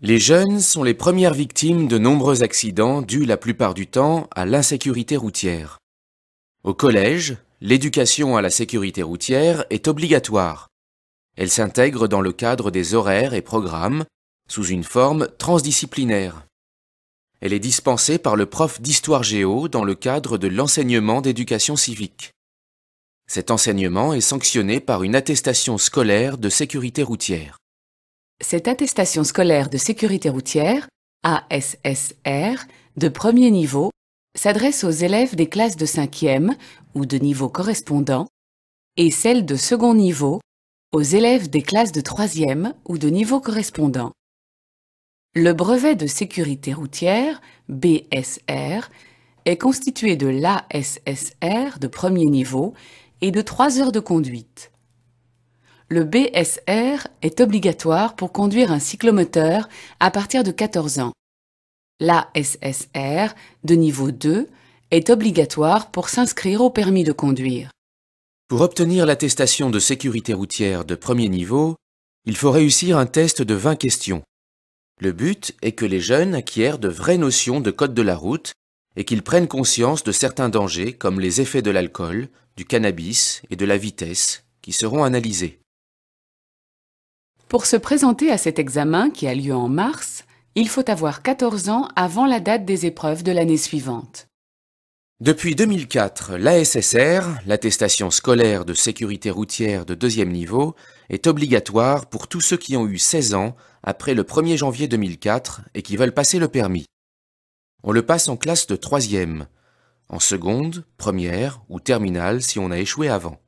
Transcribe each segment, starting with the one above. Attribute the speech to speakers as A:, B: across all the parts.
A: Les jeunes sont les premières victimes de nombreux accidents dus la plupart du temps à l'insécurité routière. Au collège, l'éducation à la sécurité routière est obligatoire. Elle s'intègre dans le cadre des horaires et programmes sous une forme transdisciplinaire. Elle est dispensée par le prof d'histoire géo dans le cadre de l'enseignement d'éducation civique. Cet enseignement est sanctionné par une attestation scolaire de sécurité routière.
B: Cette attestation scolaire de sécurité routière, ASSR, de premier niveau, s'adresse aux élèves des classes de 5e ou de niveau correspondant et celle de second niveau aux élèves des classes de 3e ou de niveau correspondant. Le brevet de sécurité routière, BSR, est constitué de l'ASSR de premier niveau et de 3 heures de conduite le BSR est obligatoire pour conduire un cyclomoteur à partir de 14 ans. L'ASSR de niveau 2 est obligatoire pour s'inscrire au permis de conduire.
A: Pour obtenir l'attestation de sécurité routière de premier niveau, il faut réussir un test de 20 questions. Le but est que les jeunes acquièrent de vraies notions de code de la route et qu'ils prennent conscience de certains dangers comme les effets de l'alcool, du cannabis et de la vitesse qui seront analysés.
B: Pour se présenter à cet examen qui a lieu en mars, il faut avoir 14 ans avant la date des épreuves de l'année suivante.
A: Depuis 2004, l'ASSR, l'attestation scolaire de sécurité routière de deuxième niveau, est obligatoire pour tous ceux qui ont eu 16 ans après le 1er janvier 2004 et qui veulent passer le permis. On le passe en classe de troisième, en seconde, première ou terminale si on a échoué avant.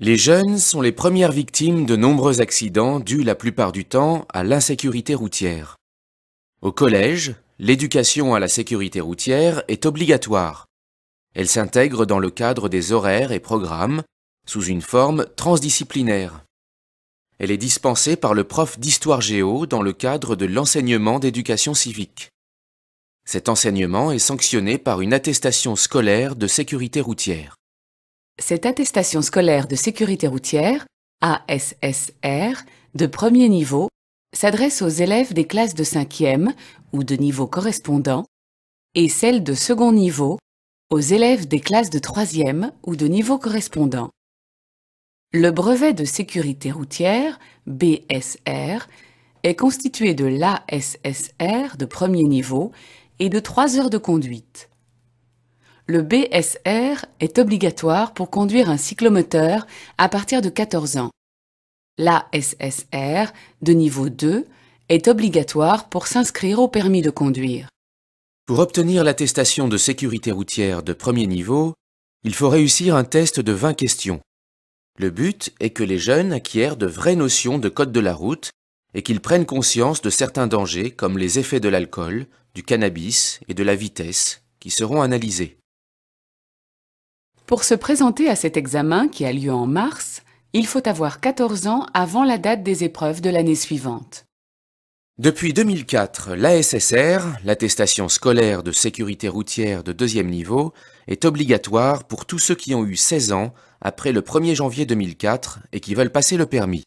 A: Les jeunes sont les premières victimes de nombreux accidents dus la plupart du temps à l'insécurité routière. Au collège, l'éducation à la sécurité routière est obligatoire. Elle s'intègre dans le cadre des horaires et programmes sous une forme transdisciplinaire. Elle est dispensée par le prof d'histoire géo dans le cadre de l'enseignement d'éducation civique. Cet enseignement est sanctionné par une attestation scolaire de sécurité routière.
B: Cette attestation scolaire de sécurité routière, ASSR, de premier niveau, s'adresse aux élèves des classes de 5e ou de niveau correspondant et celle de second niveau aux élèves des classes de 3e ou de niveau correspondant. Le brevet de sécurité routière, BSR, est constitué de l'ASSR de premier niveau et de trois heures de conduite le BSR est obligatoire pour conduire un cyclomoteur à partir de 14 ans. L'ASSR de niveau 2 est obligatoire pour s'inscrire au permis de conduire.
A: Pour obtenir l'attestation de sécurité routière de premier niveau, il faut réussir un test de 20 questions. Le but est que les jeunes acquièrent de vraies notions de code de la route et qu'ils prennent conscience de certains dangers comme les effets de l'alcool, du cannabis et de la vitesse qui seront analysés.
B: Pour se présenter à cet examen qui a lieu en mars, il faut avoir 14 ans avant la date des épreuves de l'année suivante.
A: Depuis 2004, l'ASSR, l'attestation scolaire de sécurité routière de deuxième niveau, est obligatoire pour tous ceux qui ont eu 16 ans après le 1er janvier 2004 et qui veulent passer le permis.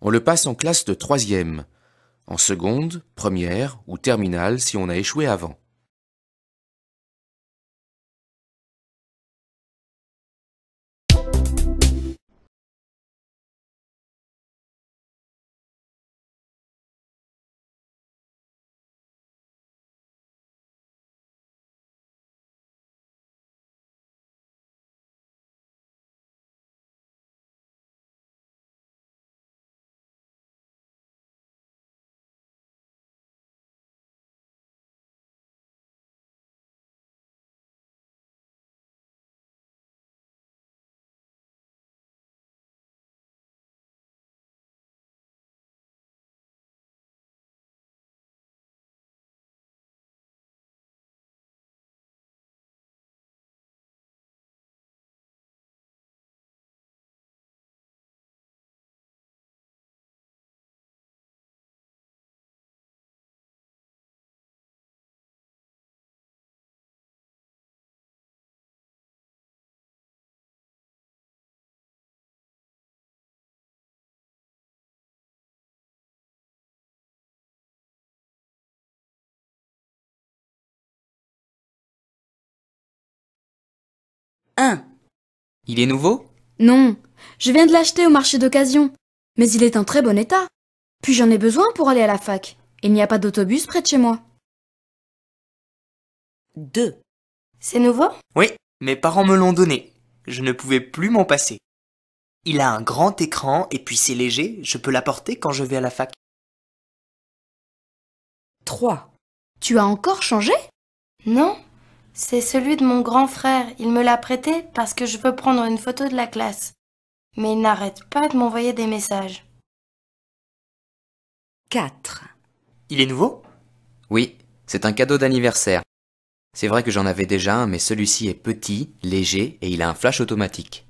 A: On le passe en classe de troisième, en seconde, première ou terminale si on a échoué avant.
C: 1. Il est nouveau Non, je viens de l'acheter au marché d'occasion, mais il est en très bon état. Puis j'en ai besoin pour aller à la fac. Il n'y a pas d'autobus près de chez moi. 2. C'est nouveau Oui, mes parents me l'ont donné. Je ne pouvais plus m'en passer. Il a un grand écran et puis c'est léger, je peux l'apporter quand je vais à la fac.
D: 3. Tu as encore changé Non, c'est celui de mon grand frère. Il me l'a prêté parce que je veux prendre une photo de la classe. Mais il n'arrête pas de m'envoyer des messages. 4.
E: Il est nouveau Oui, c'est un cadeau d'anniversaire. C'est vrai que j'en avais déjà un, mais celui-ci est petit, léger et il a un flash automatique.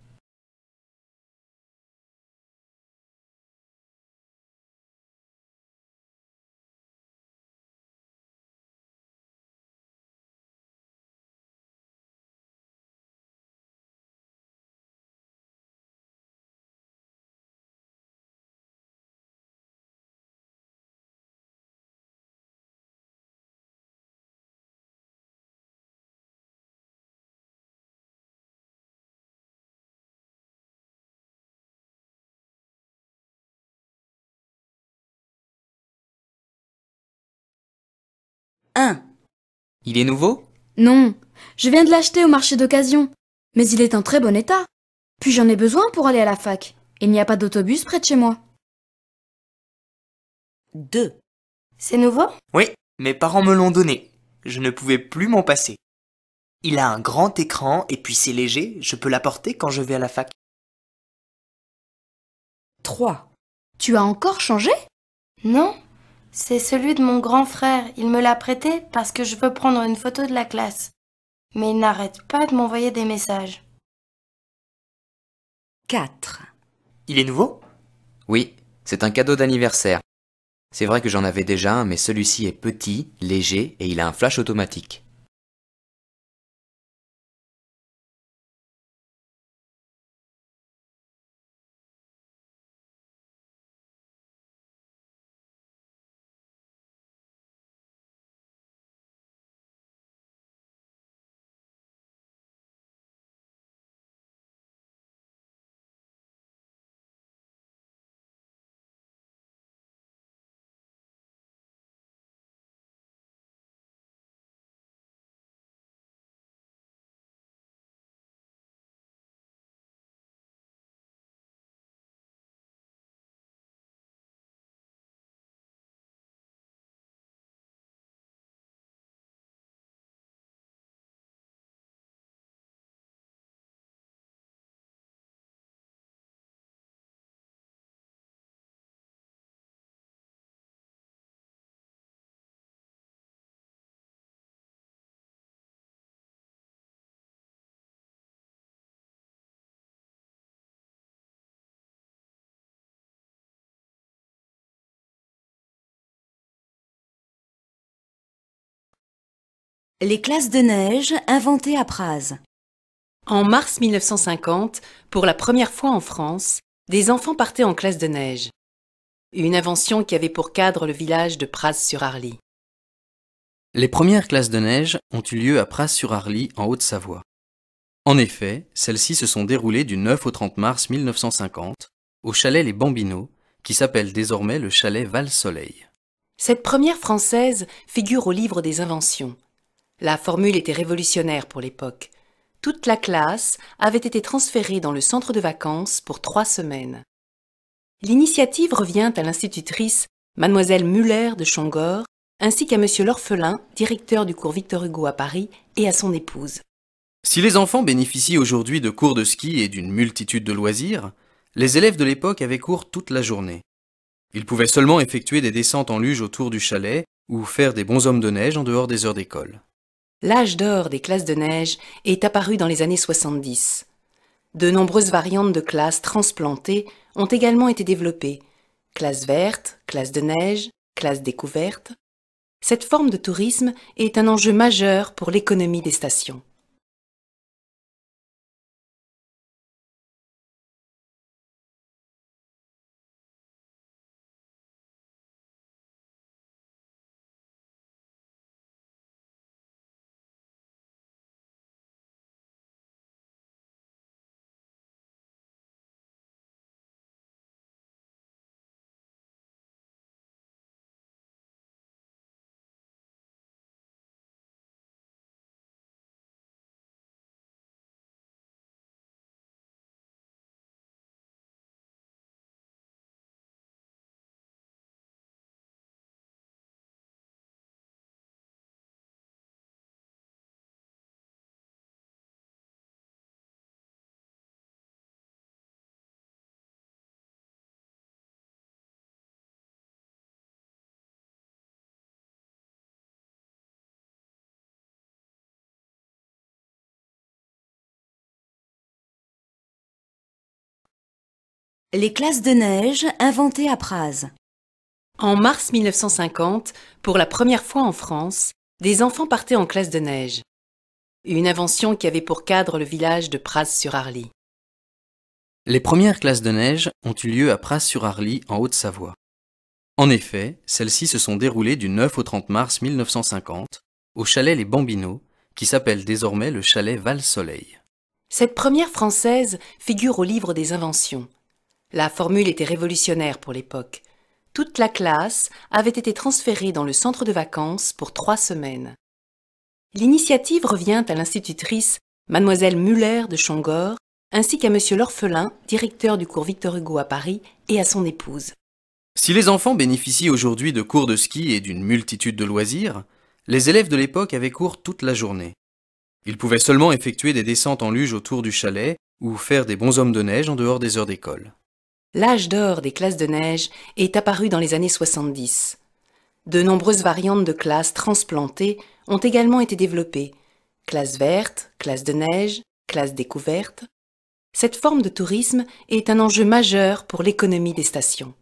C: 1. Il est nouveau Non, je viens de l'acheter au marché d'occasion, mais il est en très bon état. Puis j'en ai besoin pour aller à la fac. Il n'y a pas d'autobus près de chez moi. 2. C'est nouveau Oui, mes parents me l'ont donné. Je ne pouvais plus m'en passer. Il a un grand écran et puis c'est léger, je peux l'apporter quand je vais à la fac.
D: 3. Tu as encore changé Non, c'est celui de mon grand frère. Il me l'a prêté parce que je veux prendre une photo de la classe. Mais il n'arrête pas de m'envoyer des messages. 4.
E: Il est nouveau Oui, c'est un cadeau d'anniversaire. C'est vrai que j'en avais déjà un, mais celui-ci est petit, léger et il a un flash automatique.
C: Les classes de neige inventées à Praz.
F: En mars 1950, pour la première fois en France, des enfants partaient en classe de neige. Une invention qui avait pour cadre le village de Praz-sur-Arly.
E: Les premières classes de neige ont eu lieu à Praz-sur-Arly en Haute-Savoie. En effet, celles-ci se sont déroulées du 9 au 30 mars 1950 au chalet Les Bambinos, qui s'appelle désormais le chalet Val-Soleil. Cette première
F: française figure au livre des inventions la formule était révolutionnaire pour l'époque. Toute la classe avait été transférée dans le centre de vacances pour trois semaines. L'initiative revient à l'institutrice Mademoiselle Muller de Chongor, ainsi qu'à Monsieur l'orphelin, directeur du cours Victor Hugo à Paris, et à son épouse.
E: Si les enfants bénéficient aujourd'hui de cours de ski et d'une multitude de loisirs, les élèves de l'époque avaient cours toute la journée. Ils pouvaient seulement effectuer des descentes en luge autour du chalet ou faire des hommes de neige en dehors des heures d'école.
F: L'âge d'or des classes de neige est apparu dans les années 70. De nombreuses variantes de classes transplantées ont également été développées. Classe verte, classe de neige, classe découverte. Cette forme de tourisme est un enjeu majeur pour l'économie des stations.
C: Les
D: classes de
F: neige inventées à Praz. En mars 1950, pour la première fois en France, des enfants partaient en classe de neige. Une invention qui avait pour cadre le village de Praz-sur-Arly.
E: Les premières classes de neige ont eu lieu à Praz-sur-Arly en Haute-Savoie. En effet, celles-ci se sont déroulées du 9 au 30 mars 1950 au chalet Les Bambinos, qui s'appelle désormais le chalet Val-Soleil.
F: Cette première française figure au livre des inventions la formule était révolutionnaire pour l'époque. Toute la classe avait été transférée dans le centre de vacances pour trois semaines. L'initiative revient à l'institutrice Mademoiselle Muller de Chongor, ainsi qu'à Monsieur l'orphelin, directeur du cours Victor Hugo à Paris, et à son épouse.
E: Si les enfants bénéficient aujourd'hui de cours de ski et d'une multitude de loisirs, les élèves de l'époque avaient cours toute la journée. Ils pouvaient seulement effectuer des descentes en luge autour du chalet ou faire des bonshommes de neige en dehors des heures d'école.
F: L'âge d'or des classes de neige est apparu dans les années 70. De nombreuses variantes de classes transplantées ont également été développées. Classe verte, classe de neige, classe découverte. Cette forme de tourisme est un enjeu majeur
C: pour l'économie des stations.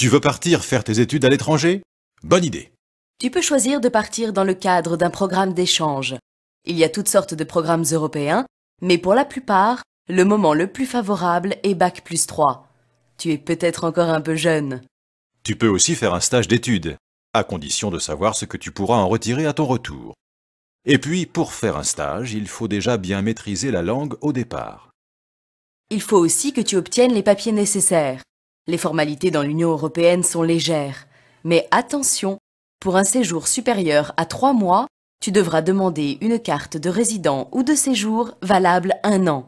G: Tu veux partir faire tes études à l'étranger Bonne idée.
D: Tu peux choisir de partir dans le cadre d'un programme d'échange. Il y a toutes sortes de programmes européens, mais pour la plupart, le moment le plus favorable est Bac plus 3. Tu es peut-être encore un peu jeune.
G: Tu peux aussi faire un stage d'études, à condition de savoir ce que tu pourras en retirer à ton retour. Et puis, pour faire un stage, il faut déjà bien maîtriser la langue au départ.
D: Il faut aussi que tu obtiennes les papiers nécessaires. Les formalités dans l'Union européenne sont légères. Mais attention, pour un séjour supérieur à trois mois, tu devras demander une carte de résident ou de séjour valable
G: un an.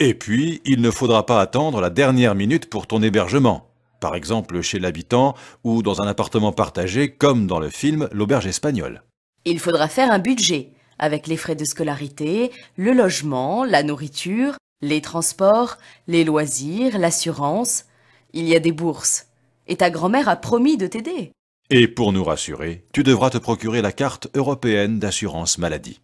G: Et puis, il ne faudra pas attendre la dernière minute pour ton hébergement, par exemple chez l'habitant ou dans un appartement partagé comme dans le film L'auberge espagnole.
D: Il faudra faire un budget, avec les frais de scolarité, le logement, la nourriture, les transports, les loisirs, l'assurance, il y a des bourses. Et ta grand-mère a promis de t'aider.
G: Et pour nous rassurer, tu devras te procurer la carte européenne d'assurance maladie.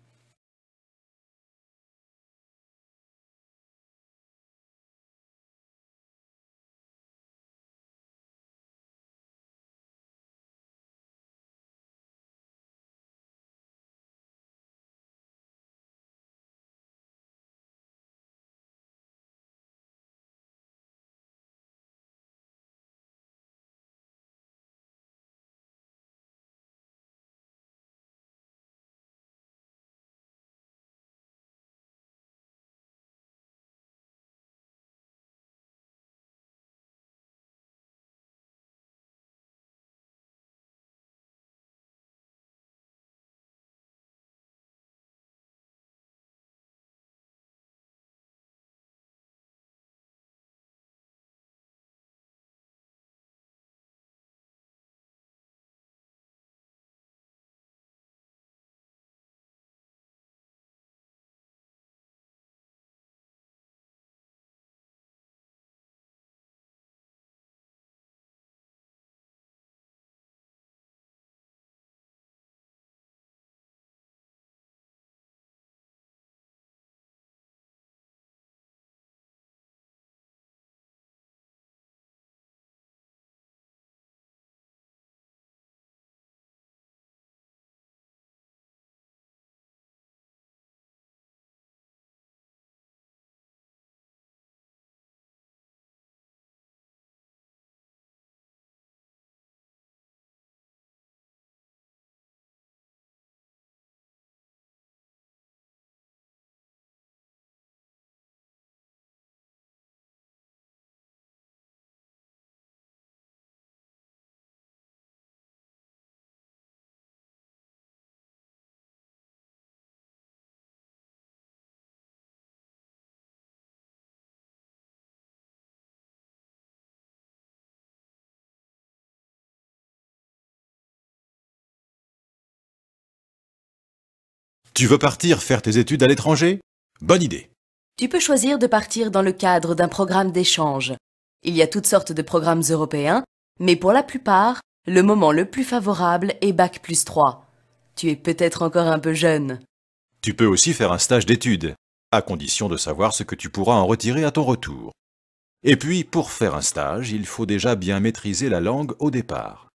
G: Tu veux partir faire tes études à l'étranger Bonne idée
D: Tu peux choisir de partir dans le cadre d'un programme d'échange. Il y a toutes sortes de programmes européens, mais pour la plupart, le moment le plus favorable est Bac plus 3. Tu es peut-être encore un peu jeune.
G: Tu peux aussi faire un stage d'études, à condition de savoir ce que tu pourras en retirer à ton retour. Et puis, pour faire un stage, il faut déjà bien maîtriser la langue au départ.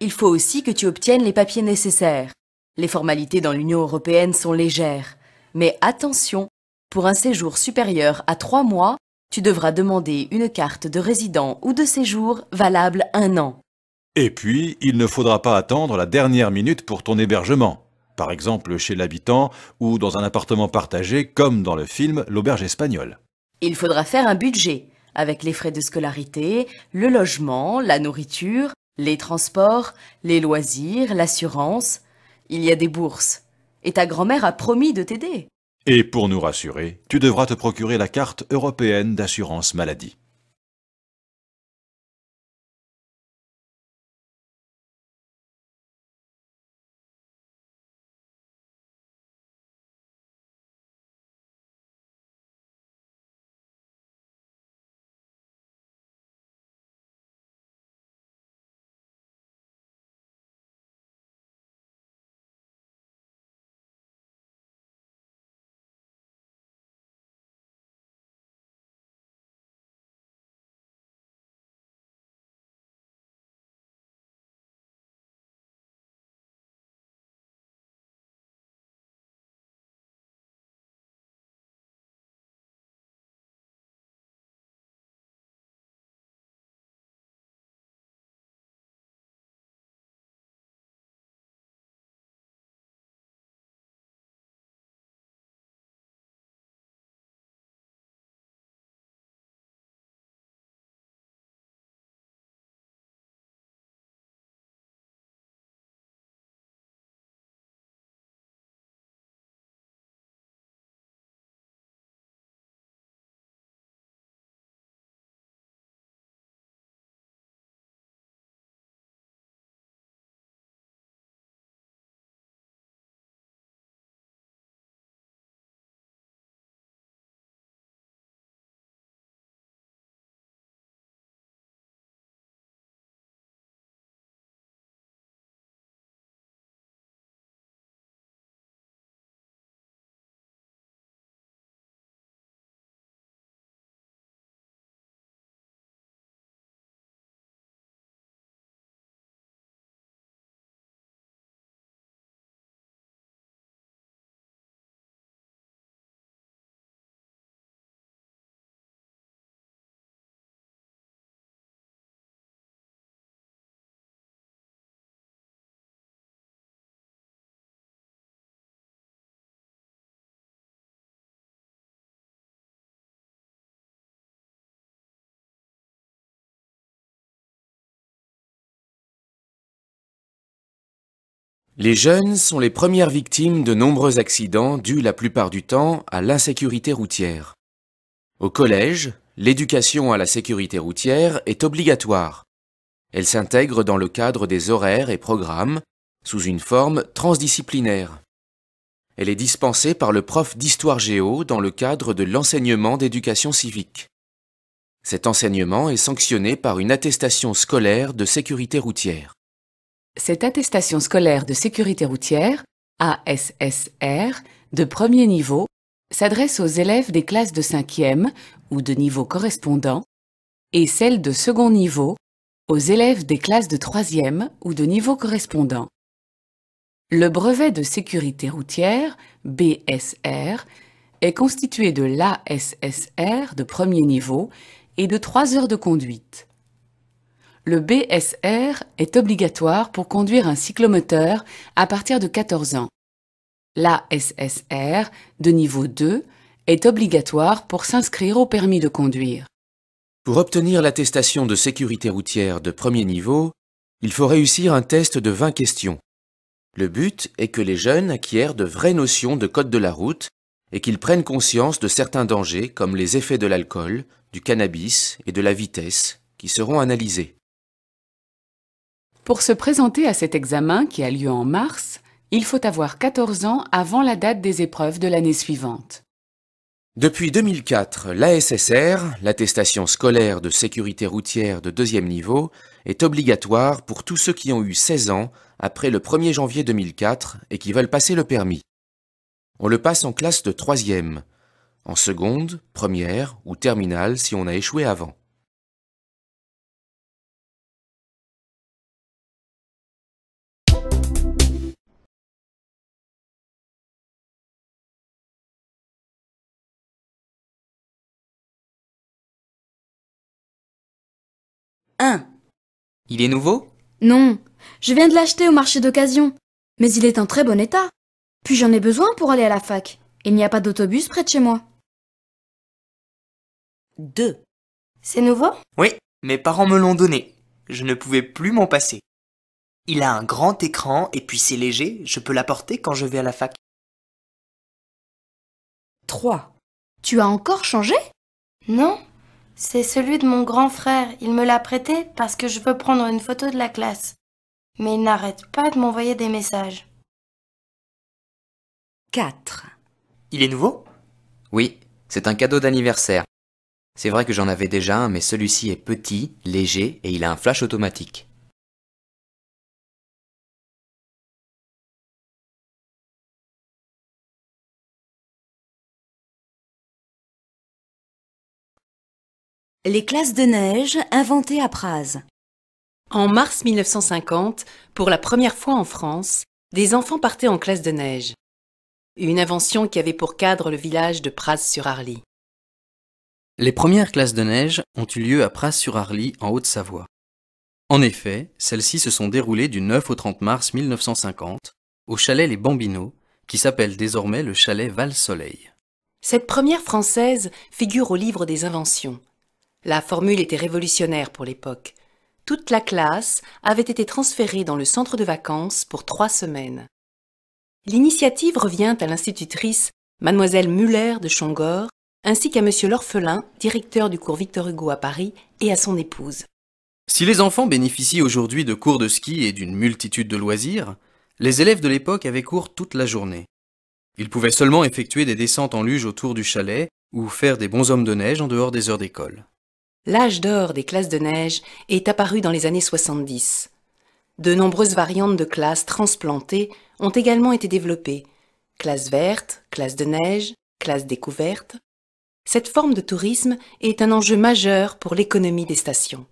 D: Il faut aussi que tu obtiennes les papiers nécessaires. Les formalités dans l'Union européenne sont légères, mais attention, pour un séjour supérieur à trois mois, tu devras demander une carte de résident ou de séjour valable un an.
G: Et puis, il ne faudra pas attendre la dernière minute pour ton hébergement, par exemple chez l'habitant ou dans un appartement partagé comme dans le film L'auberge espagnole.
D: Il faudra faire un budget, avec les frais de scolarité, le logement, la nourriture, les transports, les loisirs, l'assurance. Il y a des bourses. Et ta grand-mère a promis de t'aider.
G: Et pour nous rassurer, tu devras te procurer la carte européenne d'assurance maladie.
C: Les
A: jeunes sont les premières victimes de nombreux accidents dus la plupart du temps à l'insécurité routière. Au collège, l'éducation à la sécurité routière est obligatoire. Elle s'intègre dans le cadre des horaires et programmes sous une forme transdisciplinaire. Elle est dispensée par le prof d'histoire géo dans le cadre de l'enseignement d'éducation civique. Cet enseignement est sanctionné par une attestation scolaire de sécurité routière.
B: Cette attestation scolaire de sécurité routière, ASSR, de premier niveau, s'adresse aux élèves des classes de 5 ou de niveau correspondant et celle de second niveau aux élèves des classes de 3e ou de niveau correspondant. Le brevet de sécurité routière, BSR, est constitué de l'ASSR de premier niveau et de 3 heures de conduite le BSR est obligatoire pour conduire un cyclomoteur à partir de 14 ans. L'ASSR de niveau 2 est obligatoire pour s'inscrire au permis de conduire.
A: Pour obtenir l'attestation de sécurité routière de premier niveau, il faut réussir un test de 20 questions. Le but est que les jeunes acquièrent de vraies notions de code de la route et qu'ils prennent conscience de certains dangers comme les effets de l'alcool, du cannabis et de la vitesse qui seront analysés.
B: Pour se présenter à cet examen qui a lieu en mars, il faut avoir 14 ans avant la date des épreuves de l'année suivante.
A: Depuis 2004, l'ASSR, l'attestation scolaire de sécurité routière de deuxième niveau, est obligatoire pour tous ceux qui ont eu 16 ans après le 1er janvier 2004 et qui veulent passer le permis. On le passe en classe de troisième, en seconde, première ou terminale si on a échoué avant.
E: Il est nouveau
D: Non, je viens de l'acheter au marché d'occasion, mais il est en très bon état. Puis j'en ai besoin pour aller à la fac. Il n'y a pas d'autobus près de chez moi.
C: 2. C'est nouveau Oui, mes parents me l'ont donné. Je ne pouvais plus m'en passer. Il a un grand écran et puis c'est léger, je peux l'apporter quand je vais à la fac. 3. Tu
D: as encore changé Non, c'est celui de mon grand frère. Il me l'a prêté parce que je veux prendre une photo de la classe. Mais il n'arrête pas de m'envoyer des messages.
C: 4. Il est nouveau
E: Oui, c'est un cadeau d'anniversaire. C'est vrai que j'en avais déjà un, mais celui-ci est petit, léger et
C: il a un flash automatique. Les classes de neige inventées à Praz.
F: En mars 1950, pour la première fois en France, des enfants partaient en classe de neige. Une invention qui avait pour cadre le village de Praz-sur-Arly.
E: Les premières classes de neige ont eu lieu à Praz-sur-Arly en Haute-Savoie. En effet, celles-ci se sont déroulées du 9 au 30 mars 1950 au chalet Les Bambinos, qui s'appelle désormais le chalet Val-Soleil. Cette première
F: française figure au livre des inventions la formule était révolutionnaire pour l'époque. Toute la classe avait été transférée dans le centre de vacances pour trois semaines. L'initiative revient à l'institutrice Mademoiselle Muller de Chongor, ainsi qu'à Monsieur l'orphelin, directeur du cours Victor Hugo à Paris, et à son épouse.
E: Si les enfants bénéficient aujourd'hui de cours de ski et d'une multitude de loisirs, les élèves de l'époque avaient cours toute la journée. Ils pouvaient seulement effectuer des descentes en luge autour du chalet ou faire des hommes de neige en dehors des heures d'école.
F: L'âge d'or des classes de neige est apparu dans les années 70. De nombreuses variantes de classes transplantées ont également été développées. Classe verte, classe de neige, classe découverte. Cette forme de tourisme est un enjeu majeur pour l'économie des stations.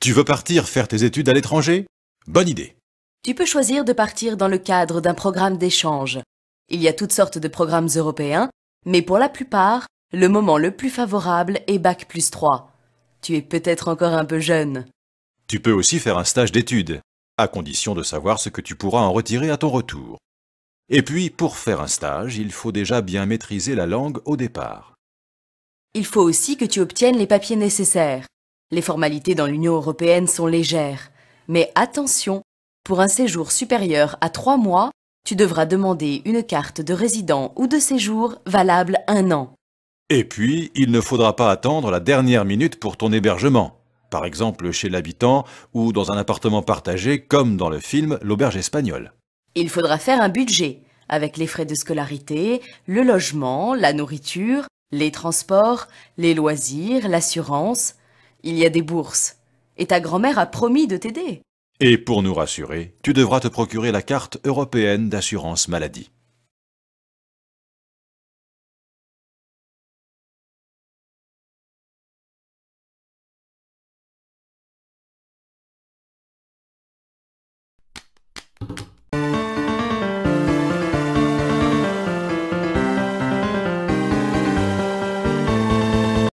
G: Tu veux partir faire tes études à l'étranger Bonne idée.
D: Tu peux choisir de partir dans le cadre d'un programme d'échange. Il y a toutes sortes de programmes européens, mais pour la plupart, le moment le plus favorable est Bac plus 3. Tu es peut-être encore un peu jeune.
G: Tu peux aussi faire un stage d'études, à condition de savoir ce que tu pourras en retirer à ton retour. Et puis, pour faire un stage, il faut déjà bien maîtriser la langue au départ.
D: Il faut aussi que tu obtiennes les papiers nécessaires. Les formalités dans l'Union européenne sont légères, mais attention, pour un séjour supérieur à trois mois, tu devras demander une carte de résident ou de séjour valable un an.
G: Et puis, il ne faudra pas attendre la dernière minute pour ton hébergement, par exemple chez l'habitant ou dans un appartement partagé comme dans le film L'auberge espagnole.
D: Il faudra faire un budget, avec les frais de scolarité, le logement, la nourriture, les transports, les loisirs, l'assurance, il y a des bourses. Et ta grand-mère a promis de t'aider.
G: Et pour nous rassurer, tu devras te procurer la carte européenne d'assurance maladie.